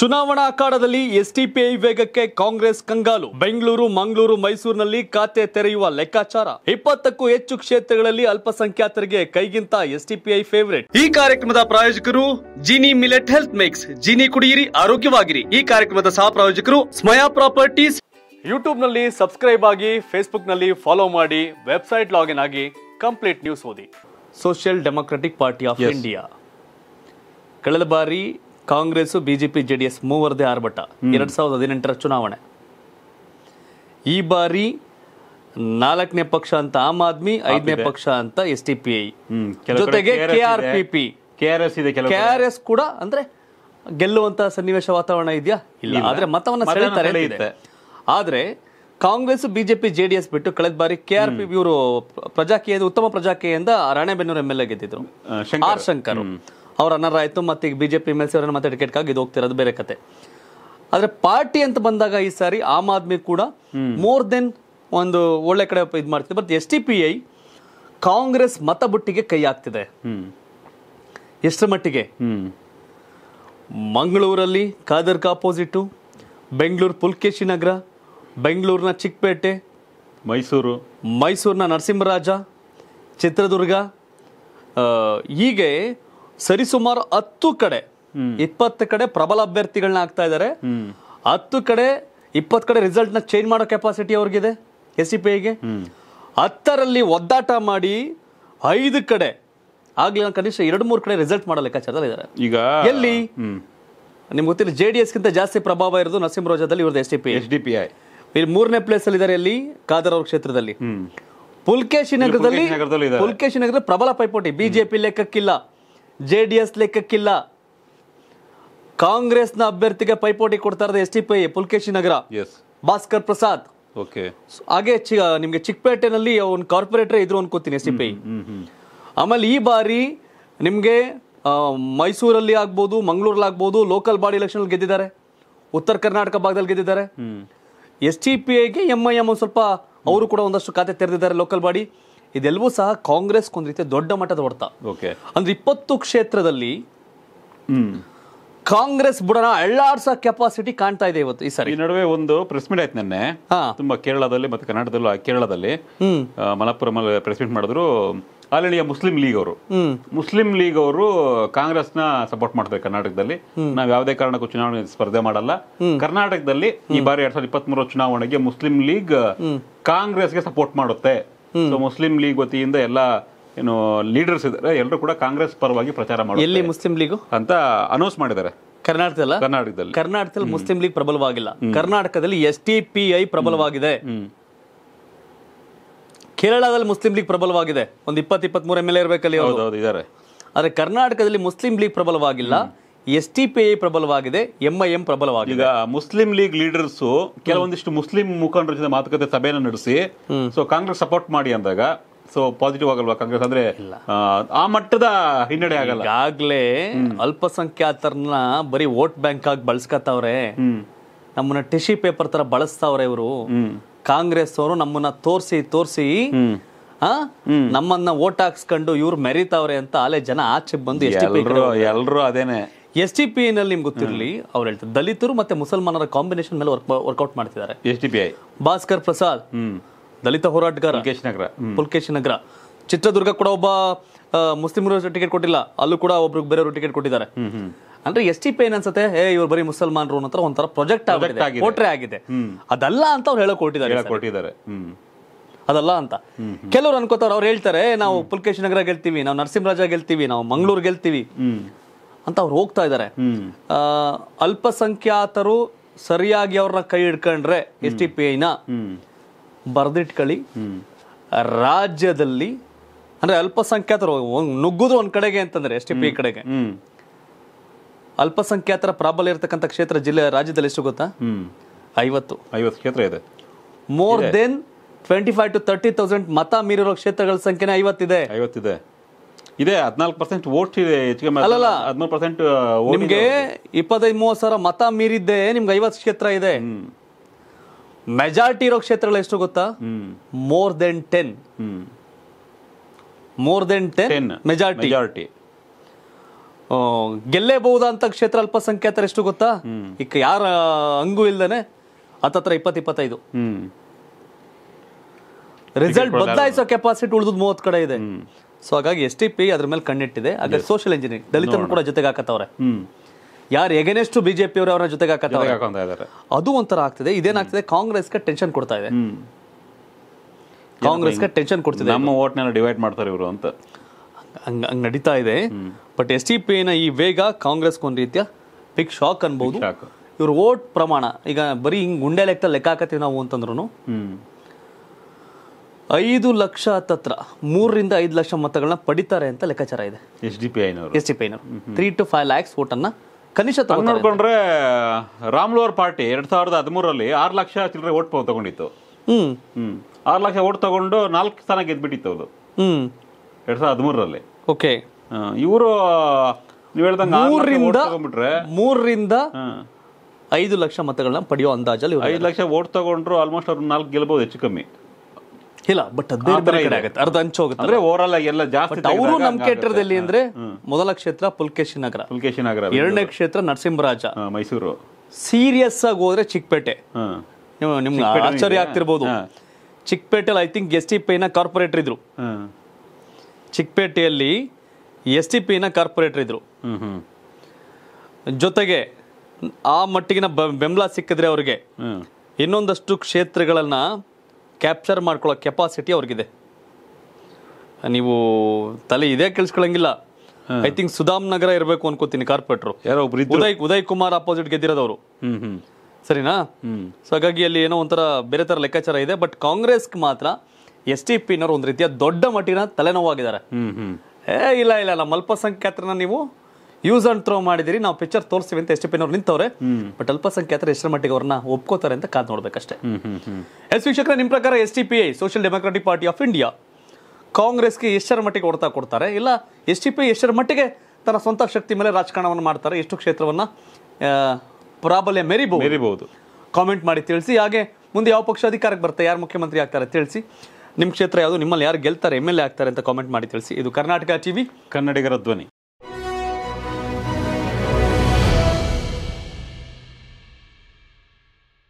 ಚುನಾವಣಾ ಅಖಾಡದಲ್ಲಿ ಎಸ್ಟಿಪಿಐ ವೇಗಕ್ಕೆ ಕಾಂಗ್ರೆಸ್ ಕಂಗಾಲು ಬೆಂಗಳೂರು ಮಂಗಳೂರು ಮೈಸೂರಿನಲ್ಲಿ ಖಾತೆ ತೆರೆಯುವ ಲೆಕ್ಕಾಚಾರ ಇಪ್ಪತ್ತಕ್ಕೂ ಹೆಚ್ಚು ಕ್ಷೇತ್ರಗಳಲ್ಲಿ ಅಲ್ಪಸಂಖ್ಯಾತರಿಗೆ ಕೈಗಿಂತ ಎಸ್ಟಿಪಿಐ ಫೇವರೇಟ್ ಈ ಕಾರ್ಯಕ್ರಮದ ಪ್ರಾಯೋಜಕರು Jini millet health mix Jini ಕುಡಿಯಿರಿ ಆರೋಗ್ಯವಾಗಿರಿ ಈ ಕಾರ್ಯಕ್ರಮದ ಸಹ ಪ್ರಾಯೋಜಕರು ಸ್ಮಯಾ ಪ್ರಾಪರ್ಟೀಸ್ ಯೂಟ್ಯೂಬ್ ನಲ್ಲಿ ಸಬ್ಸ್ಕ್ರೈಬ್ ಆಗಿ ಫೇಸ್ಬುಕ್ ನಲ್ಲಿ ಫಾಲೋ ಮಾಡಿ ವೆಬ್ಸೈಟ್ ಲಾಗಿನ್ ಆಗಿ ಕಂಪ್ಲೀಟ್ ನ್ಯೂಸ್ ಓದಿ social democratic party of India ಕಳೆದ ಬಾರಿ ಕಾಂಗ್ರೆಸ್ ಬಿಜೆಪಿ ಜೆಡಿಎಸ್ ಮೂವರದೇ ಆರ್ಭಟ ಎರಡ್ ಸಾವಿರದ ಹದಿನೆಂಟರ ಚುನಾವಣೆ ಈ ಬಾರಿ ನಾಲ್ಕನೇ ಪಕ್ಷ ಅಂತ ಆಮ್ ಆದ್ಮಿ ಐದನೇ ಪಕ್ಷ ಅಂತ ಎಸ್ ಟಿ ಪಿ ಐ ಜೊತೆಗೆ K R P P K R S ಇದೆ ಕೆ ಆರ್ ಎಸ್ ಕೂಡ ಅಂದ್ರೆ ಗೆಲ್ಲುವಂತ ಸನ್ನಿವೇಶ ವಾತಾವರಣ ಇದೆಯಾ ಇಲ್ಲ ಆದ್ರೆ ಮತವನ್ನ ಸೆಳೆಯುತ್ತಾರೆ ಆದ್ರೆ ಕಾಂಗ್ರೆಸ್ ಬಿಜೆಪಿ ಜೆಡಿಎಸ್ ಬಿಟ್ಟು ಕಳೆದ ಬಾರಿ ಕೆ ಆರ್ ಪಿ ಇವರು ಪ್ರಜಾಕೀಯ ಉತ್ತಮ ಪ್ರಜಾಕೀಯಿಂದ ರಾಣೆಬೆನ್ನೂರು ಎಂ ಎಲ್ ಎ ಗೆದ್ದಿದ್ರು ಆರ್ ಶಂಕರ್ ಅವ್ರು ಆಯಿತು ಮತ್ತು ಈಗ B J P M L C ಅವರನ್ನು ಮತ್ತೆ ಟಿಕೆಟ್ಗಾಗಿ ಇದು ಹೋಗ್ತಿರೋದು ಬೇರೆ ಕತೆ ಆದರೆ ಪಾರ್ಟಿ ಅಂತ ಬಂದಾಗ ಈ ಸಾರಿ ಆಮ್ ಆದ್ಮಿ ಕೂಡ ಮೋರ್ ದೆನ್ ಒಂದು ಒಳ್ಳೆ ಕಡೆ ಇದು ಮಾಡ್ತಿದೆ but S T P I Congress ಬುಟ್ಟಿಗೆ ಕೈ ಹಾಕ್ತಿದೆ ಎಷ್ಟರ ಮಟ್ಟಿಗೆ ಮಂಗಳೂರಲ್ಲಿ ಕಾದರ್ಕ ಅಪೋಸಿಟು ಬೆಂಗಳೂರು ಪುಲ್ಕೇಶಿ ನಗರ ಬೆಂಗಳೂರಿನ ಚಿಕ್ಕಪೇಟೆ ಮೈಸೂರು ಮೈಸೂರಿನ ನರಸಿಂಹರಾಜ ಚಿತ್ರದುರ್ಗ ಹೀಗೆ ಸರಿಸುಮಾರು ಹತ್ತು ಕಡೆ ಇಪ್ಪತ್ತು ಕಡೆ ಪ್ರಬಲ ಅಭ್ಯರ್ಥಿಗಳನ್ನ ಆಗ್ತಾ ಇದಾರೆ ಹತ್ತು ಕಡೆ ಇಪ್ಪತ್ತು ಕಡೆ ರಿಸಲ್ಟ್ ನ ಚೇಂಜ್ ಮಾಡೋ ಕೆಪಾಸಿಟಿ ಅವ್ರಿಗಿದೆ ಎಸ್ ಸಿ ಪಿ ಐಗೆ ಹತ್ತರಲ್ಲಿ ಒದ್ದಾಟ ಮಾಡಿ ಐದು ಕಡೆ ಆಗ್ಲಿಲ್ಲ ಕನಿಷ್ಠ ಎರಡು ಮೂರು ಕಡೆ ರಿಸಲ್ಟ್ ಮಾಡೋ ಲೆಕ್ಕಾಚಾರದಲ್ಲಿ ಇದ್ದಾರೆ ಈಗ ಎಲ್ಲಿ ನಿಮ್ಗೆ ಗೊತ್ತಿಲ್ಲ ಜೆ ಡಿ ಎಸ್ಗಿಂತ ಜಾಸ್ತಿ ಪ್ರಭಾವ ಇರೋದು ನರಸಿಂಹರಾಜದಲ್ಲಿ ಇವ್ರದ್ದು S D P S D P I ಇಲ್ಲಿ ಮೂರನೇ ಪ್ಲೇಸ್ ಅಲ್ಲಿ ಇದ್ದಾರೆ ಎಲ್ಲಿ ಕಾದರ್ ಕ್ಷೇತ್ರದಲ್ಲಿ ಪುಲ್ಕೇಶಿ ನಗರದಲ್ಲಿ ಪುಲ್ಕೇಶಿ ನಗರದಲ್ಲಿ ಪ್ರಬಲ ಪೈಪೋಟಿ ಬಿಜೆಪಿ ಲೆಕ್ಕಕ್ಕಿಲ್ಲ ಜೆ ಡಿ ಎಸ್ ಲೆಕ್ಕಕ್ಕಿಲ್ಲ ಕಾಂಗ್ರೆಸ್ನ ಅಭ್ಯರ್ಥಿಗೆ ಪೈಪೋಟಿ ಕೊಡ್ತಾ ಇರೋದು S T P Pulakeshi Nagar Bhaskar Prasad okay ಹಾಗೆ ನಿಮಗೆ ಚಿಕ್ಕಪೇಟೆನಲ್ಲಿ ಒಂದು ಕಾರ್ಪೊರೇಟರ್ ಇದ್ರು ಅನ್ಕೋತೀನಿ ಎಸ್ ಟಿ ಪಿ ಆಮೇಲೆ ಈ ಬಾರಿ ನಿಮಗೆ ಮೈಸೂರಲ್ಲಿ ಆಗ್ಬೋದು ಮಂಗಳೂರಲ್ಲಿ ಆಗ್ಬೋದು ಲೋಕಲ್ ಬಾಡಿ ಎಲೆಕ್ಷನ್ ಗೆದ್ದಿದ್ದಾರೆ ಉತ್ತರ ಕರ್ನಾಟಕ ಭಾಗದಲ್ಲಿ ಗೆದ್ದಿದ್ದಾರೆ ಎಸ್ ಟಿ ಪಿ ಐಗೆ ಎಂ ಐ ಎಂ ಸ್ವಲ್ಪ ಅವರು ಕೂಡ ಒಂದಷ್ಟು ಖಾತೆ ತೆರೆದಿದ್ದಾರೆ ಲೋಕಲ್ ಬಾಡಿ ಇದೆಲ್ಲವೂ ಸಹ ಕಾಂಗ್ರೆಸ್ ಒಂದ್ ರೀತಿಯ ದೊಡ್ಡ ಮಟ್ಟದ ಹೊಡೆತ ಓಕೆ ಅಂದ್ರೆ ಇಪ್ಪತ್ತು ಕ್ಷೇತ್ರದಲ್ಲಿ ಕಾಂಗ್ರೆಸ್ ಬುಡನ ಅಳ್ಳಾಡ್ಸೋ ಕೆಪಾಸಿಟಿ ಕಾಣ್ತಾ ಇದೆ ಇವತ್ತು ಈ ಸರಿ ಈ ನಡುವೆ ಒಂದು ಪ್ರೆಸ್ ಮೀಟ್ ಆಯ್ತು ನಿನ್ನೆ ತುಂಬಾ ಕೇರಳದಲ್ಲಿ ಮತ್ತೆ ಕರ್ನಾಟಕದಲ್ಲೂ ಕೇರಳದಲ್ಲಿ ಮಲಪ್ಪುರಂ ಪ್ರೆಸ್ ಮೀಟ್ ಮಾಡಿದ್ರು ಆಲ್ ಮುಸ್ಲಿಂ ಲೀಗ್ ಅವರು ಮುಸ್ಲಿಂ ಲೀಗ್ ಅವರು ಕಾಂಗ್ರೆಸ್ನ ಸಪೋರ್ಟ್ ಮಾಡ್ತಾರೆ ಕರ್ನಾಟಕದಲ್ಲಿ ನಾವು ಯಾವುದೇ ಕಾರಣಕ್ಕೂ ಚುನಾವಣೆ ಸ್ಪರ್ಧೆ ಮಾಡಲ್ಲ ಕರ್ನಾಟಕದಲ್ಲಿ ಈ ಬಾರಿ ಎರಡ್ ಸಾವಿರದ ಇಪ್ಪತ್ತ್ ಚುನಾವಣೆಗೆ ಮುಸ್ಲಿಂ ಲೀಗ್ ಕಾಂಗ್ರೆಸ್ಗೆ ಸಪೋರ್ಟ್ ಮಾಡುತ್ತೆ ಸೊ ಮುಸ್ಲಿಂ ಲೀಗ್ ವತಿಯಿಂದ ಎಲ್ಲ ಏನು ಲೀಡರ್ಸ್ ಇದ್ದಾರೆ ಎಲ್ಲರೂ ಕೂಡ ಕಾಂಗ್ರೆಸ್ ಪರವಾಗಿ ಪ್ರಚಾರ ಮಾಡಿ ಎಲ್ಲಿ ಮುಸ್ಲಿಂ ಲೀಗ್ ಅಂತ ಅನೌನ್ಸ್ ಮಾಡಿದ್ದಾರೆ ಕರ್ನಾಟಕದಲ್ಲ ಕರ್ನಾಟಕದಲ್ಲಿ ಕರ್ನಾಟಕದಲ್ಲಿ ಮುಸ್ಲಿಂ ಲೀಗ್ ಪ್ರಬಲವಾಗಿಲ್ಲ ಕರ್ನಾಟಕದಲ್ಲಿ ಎಸ್ ಟಿ ಪಿ ಐ ಪ್ರಬಲವಾಗಿದೆ ಕೇರಳದಲ್ಲಿ ಮುಸ್ಲಿಂ ಲೀಗ್ ಪ್ರಬಲವಾಗಿದೆ ಒಂದು ಇಪ್ಪತ್ತ್ ಇಪ್ಪತ್ಮೂರು ಎಮ್ ಎಲ್ ಎ ಇರಬೇಕಲ್ಲಿ ಹೌದು ಇದ್ದಾರೆ ಕರ್ನಾಟಕದಲ್ಲಿ ಮುಸ್ಲಿಂ ಲೀಗ್ ಪ್ರಬಲವಾಗಿಲ್ಲ ಎಸ್ ಟಿ ಪಿ ಐ ಪ್ರಬಲವಾಗಿದೆ ಎಂ ಐ ಎಂ ಪ್ರಬಲವಾಗಿದೆ ಈಗ ಮುಸ್ಲಿಂ ಲೀಗ್ ಲೀಡರ್ಸ್ ಕೆಲವೊಂದಿಷ್ಟು ಮುಸ್ಲಿಂ ಮುಖಂಡರ ಜೊತೆ ಮಾತುಕತೆ ಸಭೆಯನ್ನು ನಡೆಸಿ ಸೊ ಕಾಂಗ್ರೆಸ್ ಸಪೋರ್ಟ್ ಮಾಡಿ ಅಂದಾಗ ಸೊ ಪಾಸಿಟಿವ್ ಆಗಲ್ವಾ ಕಾಂಗ್ರೆಸ್ ಅಂದ್ರೆ ಆ ಮಟ್ಟದ ಹಿನ್ನಡೆ ಆಗಲ್ಲ ಈಗಾಗಲೇ ಅಲ್ಪಸಂಖ್ಯಾತರನ್ನ ಬರೀ ವೋಟ್ ಬ್ಯಾಂಕ್ ಆಗಿ ಬಳಸ್ಕತ್ತವ್ರೆ ನಮ್ಮನ್ನ ಟಿಶ್ಯೂ ಪೇಪರ್ ತರ ಬಳಸ್ತಾವ್ರೆ ಇವರು ಕಾಂಗ್ರೆಸ್ ಅವರು ನಮ್ಮನ್ನ ತೋರಿಸಿ ತೋರಿಸಿ ನಮ್ಮನ್ನ ಓಟ್ ಹಾಕ್ಸ್ಕೊಂಡು ಇವ್ರು ಮೆರಿತಾವ್ರೆ ಅಂತ ಅಲೆ ಜನ ಆಚೆ ಬಂದು ಎಲ್ರು ಎಲ್ಲರೂ ಅದೇನೆ ಎಸ್ ಟಿ ಪಿ ನಲ್ಲಿ ನಿಮ್ಗೆ ಗೊತ್ತಿರಲಿ ಅವ್ರು ಹೇಳ್ತಾರೆ ದಲಿತರು ಮತ್ತೆ ಮುಸಲ್ಮಾನರ ಕಾಂಬಿನೇಷನ್ ಮೇಲೆ ವರ್ಕ್ಔಟ್ ಮಾಡ್ತಿದ್ದಾರೆ S T P I Bhaskar Prasad ದಲಿತ ಹೋರಾಟಗಾರ ಪುಲ್ಕೇಶ್ ನಗರ ಪುಲ್ಕೇಶ್ ನಗರ ಚಿತ್ರದುರ್ಗ ಕೂಡ ಒಬ್ಬ ಮುಸ್ಲಿಮರು ಟಿಕೆಟ್ ಕೊಟ್ಟಿಲ್ಲ ಅಲ್ಲೂ ಕೂಡ ಒಬ್ರು ಬೇರೆಯವರು ಟಿಕೆಟ್ ಕೊಟ್ಟಿದ್ದಾರೆ ಅಂದ್ರೆ ಎಸ್ ಟಿ ಪಿ ಏನ್ ಅನ್ಸುತ್ತೆ ಹೇ ಇವ್ರು ಬರೀ ಮುಸಲ್ಮಾನರು ಅನ್ನೋ ಒಂಥರ ಪ್ರೊಜೆಕ್ಟ್ ಆಗಿದೆ ಆಗಿದೆ ಅದಲ್ಲ ಅಂತ ಅವ್ರು ಕೊಟ್ಟಿದ್ದಾರೆ ಅದಲ್ಲ ಅಂತ ಕೆಲವರು ಅನ್ಕೋತಾರ ಅವ್ರು ಹೇಳ್ತಾರೆ ನಾವು ಪುಲ್ಕೇಶ್ ನಗರ ಗೆಲ್ತೀವಿ ನಾವು ನರಸಿಂಹರಾಜ ಗೆಲ್ತೀವಿ ನಾವು ಮಂಗಳೂರು ಗೆಲ್ತೀವಿ ಅಂತ ಅವ್ರು ಹೋಗ್ತಾ ಇದ್ದಾರೆ ಅಲ್ಪಸಂಖ್ಯಾತರು ಸರಿಯಾಗಿ ಅವ್ರನ್ನ ಕೈ ಹಿಡ್ಕೊಂಡ್ರೆ ಎಸ್ ಟಿ ಪಿ ಐನ ಬರೆದಿಟ್ಕೊಳ್ಳಿ ರಾಜ್ಯದಲ್ಲಿ ಅಂದ್ರೆ ಅಲ್ಪಸಂಖ್ಯಾತರು ನುಗ್ಗುದು ಒಂದ್ ಕಡೆಗೆ ಅಂತಂದ್ರೆ ಎಸ್ ಟಿ ಪಿ ಕಡೆಗೆ ಅಲ್ಪಸಂಖ್ಯಾತರ ಪ್ರಾಬಲ್ಯ ಇರತಕ್ಕಂಥ ಕ್ಷೇತ್ರ ಜಿಲ್ಲೆ ರಾಜ್ಯದಲ್ಲಿ ಎಷ್ಟು ಗೊತ್ತಾ ಐವತ್ತು ಐವತ್ತು ಕ್ಷೇತ್ರ ಇದೆ more than twenty five to thirty thousand ಮತ ಮೀರಿರೋ ಕ್ಷೇತ್ರಗಳ ಸಂಖ್ಯೆನೇ ಐವತ್ತಿದೆ ಐವತ್ತಿದೆ ಇದೆ ಹದಿನಾಲ್ಕು ಪರ್ಸೆಂಟ್ ವೋಟ್ ಇದೆ ಹೆಚ್ಚಿಗೆ ಅಲ್ಲಲ್ಲ ಹದಿಮೂರು ಪರ್ಸೆಂಟ್ ನಿಮಗೆ ಇಪ್ಪತ್ತೈದು ಮೂವತ್ತು ಸಾವಿರ ಮತ ಮೀರಿದ್ದೆ ನಿಮ್ಗೆ ಐವತ್ತು ಕ್ಷೇತ್ರ ಇದೆ ಮೆಜಾರಿಟಿ ಇರೋ ಕ್ಷೇತ್ರಗಳು ಎಷ್ಟು ಗೊತ್ತಾ more than ten more than ten majority majority ಗೆಲ್ಲೇಬಹುದಂತ ಕ್ಷೇತ್ರ ಅಲ್ಪಸಂಖ್ಯಾತರು ಎಷ್ಟು ಗೊತ್ತಾ ಈಗ ಯಾರ ಹಂಗು ಇಲ್ದೇನೆ ಹತ್ತತ್ರ ಇಪ್ಪತ್ತು ಇಪ್ಪತ್ತೈದು ರಿಸಲ್ಟ್ ಬದಲಾಯಿಸೋ ಕೆಪಾಸಿಟಿ ಉಳಿದ್ ಮೂವತ್ತು ಕಡೆ ಇದೆ ಸೊ ಹಾಗಾಗಿ ಎಸ್ ಟಿ ಪಿ ಅದ್ರ ಮೇಲೆ ಕಣ್ಣಿಟ್ಟಿದೆ ಹಾಗಾಗಿ ಸೋಷಿಯಲ್ ಇಂಜಿನಿಯರಿಂಗ್ ದಲಿತರು ಕೂಡ ಜೊತೆಗೆ ಹಾಕತ್ತವ್ರೆ ಯಾರು ಎಗನೆಸ್ಟ್ ಬಿಜೆಪಿ ಅವರು ಅವರ ಜೊತೆಗೆ ಹಾಕತ್ತವ್ರೆ ಅದು ಒಂಥರ ಆಗ್ತಿದೆ ಕಾಂಗ್ರೆಸ್ ಕಾಂಗ್ರೆಸ್ಗೆ ಟೆನ್ಷನ್ ಕೊಡ್ತಾ ಇದೆ ಕಾಂಗ್ರೆಸ್ ಕಾಂಗ್ರೆಸ್ಗೆ ಟೆನ್ಷನ್ ಕೊಡ್ತಿದೆ ನಮ್ಮ ನೆಲ್ಲ ಡಿವೈಡ್ ಮಾಡ್ತಾರೆ ಇವರು ಅಂತ ಹಂಗೆ ನಡೀತಾ ಇದೆ ಬಟ್ ಎಸ್ ಟಿ ಪಿನ ಈ ವೇಗ ಕಾಂಗ್ರೆಸ್ ಒಂದು ರೀತಿಯ ಬಿಗ್ ಶಾಕ್ ಅನ್ಬೋದು ಇವ್ರ ಓಟ್ ಪ್ರಮಾಣ ಈಗ ಬರೀ ಹಿಂಗೆ ಗುಂಡೆ ಲೆಕ್ಕ ಲೆಕ್ಕ ಹಾಕತ್ತೀವಿ ನಾವು ಅಂತಂದ್ರು ಐದು ಲಕ್ಷ ತತ್ರ ಮೂರರಿಂದ ಐದು ಲಕ್ಷ ಮತಗಳನ್ನ ಪಡಿತಾರೆ ಅಂತ ಲೆಕ್ಕಾಚಾರ ಇದೆ ಎಸ್ ಡಿ ಪಿ ಐನವರು ಎಸ್ ಡಿ ಪಿ ಐನವರು ತ್ರೀ ಟು ಫೈವ್ ಲ್ಯಾಕ್ಸ್ ವೋಟನ್ನು ಕನಿಷ್ಠ ನೋಡ್ಕೊಂಡ್ರೆ ರಾಮ್ಲೋರ್ ಪಾರ್ಟಿ ಎರಡ್ ಸಾವಿರದ ಹದಿಮೂರಲ್ಲಿ ಆರು ಲಕ್ಷ ಚಿಲ್ಲರೆ ಓಟ್ ತಗೊಂಡಿತ್ತು ಹ್ಮ್ ಹ್ಮ್ ಆರು ಲಕ್ಷ ಓಟ್ ತಗೊಂಡು ನಾಲ್ಕು ಸ್ಥಾನ ಗೆದ್ಬಿಟ್ಟಿತ್ತು ಅದು ಹ್ಮ್ ಎರಡ್ ಸಾವಿರದ ಹದಿಮೂರರಲ್ಲಿ ಓಕೆ ಇವರು ನೀವು ಹೇಳ್ದಂಗೆ ಮೂರರಿಂದ ಮೂರರಿಂದ ಐದು ಲಕ್ಷ ಮತಗಳನ್ನ ಪಡೆಯೋ ಅಂದಾಜಲ್ಲಿ ಐದು ಲಕ್ಷ ಓಟ್ ತಗೊಂಡ್ರು ಆಲ್ಮೋಸ್ಟ್ ಅವ್ರು ನಾಲ್ಕು ಗೆಲ್ಬಹುದು ಹೆಚ್ಚು ಕಮ್ಮಿ ಇಲ್ಲ ಬಟ್ ಆಗುತ್ತೆ ಅರ್ಧ ಹಂಚ್ ಹೋಗುತ್ತೆ ಅಂದ್ರೆ ಆಗಿ ಎಲ್ಲ ಜಾಸ್ತಿ ಅವರು ನಮ್ ಕೇಟ್ರದಲ್ಲಿ ಅಂದ್ರೆ ಮೊದಲ ಕ್ಷೇತ್ರ ಪುಲ್ಕೇಶಿ ನಗರ ಪುಲ್ಕೇಶಿ ನಗರ ಎರಡನೇ ಕ್ಷೇತ್ರ ನರಸಿಂಹರಾಜ ಮೈಸೂರು ಸೀರಿಯಸ್ ಆಗಿ ಹೋದ್ರೆ ಚಿಕ್ಕಪೇಟೆ ನಿಮ್ಗೆ ಆಶ್ಚರ್ಯ ಆಗ್ತಿರ್ಬೋದು ಚಿಕ್ಕಪೇಟೆಲಿ ಐ ಥಿಂಕ್ ಎಸ್ ಟಿ ನ ಕಾರ್ಪೊರೇಟರ್ ಇದ್ರು ಚಿಕ್ಕಪೇಟೆಯಲ್ಲಿ ಎಸ್ ಟಿ ನ ಕಾರ್ಪೊರೇಟರ್ ಇದ್ರು ಜೊತೆಗೆ ಆ ಮಟ್ಟಿಗಿನ ಬೆಂಬಲ ಸಿಕ್ಕಿದ್ರೆ ಅವ್ರಿಗೆ ಇನ್ನೊಂದಷ್ಟು ಕ್ಷೇತ್ರಗಳನ್ನ ಕ್ಯಾಪ್ಚರ್ ಮಾಡ್ಕೊಳ್ಳೋ ಕೆಪಾಸಿಟಿ ಅವ್ರಿಗಿದೆ ನೀವು ತಲೆ ಇದೇ ಕೇಳಿಸ್ಕೊಳ್ಳಂಗಿಲ್ಲ ಐ ಥಿಂಕ್ ಸುಧಾಮ್ ನಗರ ಇರಬೇಕು ಅನ್ಕೋತೀನಿ ಕಾರ್ಪೊರೇಟ್ರು ಯಾರೋ ಉದಯ್ ಉದಯ್ ಕುಮಾರ್ ಅಪೋಸಿಟ್ ಗೆದ್ದಿರೋದವರು ಸರಿನಾ ಸೊ ಹಾಗಾಗಿ ಅಲ್ಲಿ ಏನೋ ಒಂಥರ ಬೇರೆ ಥರ ಲೆಕ್ಕಾಚಾರ ಇದೆ ಬಟ್ ಕಾಂಗ್ರೆಸ್ಗೆ ಮಾತ್ರ ಎಸ್ ಟಿ ಪಿನವ್ರು ಒಂದು ರೀತಿಯ ದೊಡ್ಡ ಮಟ್ಟಿನ ತಲೆನೋವಾಗಿದ್ದಾರೆ ಏ ಇಲ್ಲ ಇಲ್ಲ ಇಲ್ಲ ಅಲ್ಪಸಂಖ್ಯಾತರನ್ನ ನೀವು ಯೂಸ್ ಅಂಡ್ ಥ್ರೋ ಮಾಡಿದಿರಿ ನಾವು ಪಿಕ್ಚರ್ ತೋರಿಸ್ತೀವಿ ಅಂತ ಎಸ್ ಟಿ ಅವ್ರು ನಿಂತವ್ರೆ ಬಟ್ ಅಲ್ಪಸಂಖ್ಯಾತರ ಎಷ್ಟರ ಮಟ್ಟಿಗೆ ಅವ್ರನ್ನ ಒಪ್ಕೋತಾರೆ ಅಂತ ಕಾದ್ ನೋಡ್ಬೇಕಷ್ಟೇ ಎಸ್ ವೀಕ್ಷಕರ ನಿಮ್ಮ ಪ್ರಕಾರ S T P I social democratic party of India ಕಾಂಗ್ರೆಸ್ಗೆ ಎಷ್ಟರ ಮಟ್ಟಿಗೆ ಹೊಡ್ತಾ ಕೊಡ್ತಾರೆ ಇಲ್ಲ ಎಸ್ ಟಿ ಪಿ ಐ ಎಷ್ಟರ ಮಟ್ಟಿಗೆ ತನ್ನ ಸ್ವಂತ ಶಕ್ತಿ ಮೇಲೆ ರಾಜಕಾರಣವನ್ನು ಮಾಡ್ತಾರೆ ಎಷ್ಟು ಕ್ಷೇತ್ರವನ್ನ ಪ್ರಾಬಲ್ಯ ಮೆರಿಬಹುದು ಮೆರಿಬಹುದು ಕಾಮೆಂಟ್ ಮಾಡಿ ತಿಳಿಸಿ ಹಾಗೆ ಮುಂದೆ ಯಾವ ಪಕ್ಷ ಅಧಿಕಾರಕ್ಕೆ ಬರ್ತಾರೆ ಯಾರು ಮುಖ್ಯಮಂತ್ರಿ ಆಗ್ತಾರೆ ತಿಳಿಸಿ ನಿಮ್ಮ ಕ್ಷೇತ್ರ ಯಾವುದು ನಿಮ್ಮಲ್ಲಿ ಯಾರು ಗೆಲ್ತಾರೆ ಎಮ್ ಎಲ್ ಎ ಆಗ್ತಾರೆ ಅಂತ ಕಾಮೆಂಟ್ ಮಾಡಿ ತಿಳಿಸಿ ಇದು ಕರ್ನಾಟಕ ಟಿವಿ ಕನ್ನಡಿಗರ ಧ್ವನಿ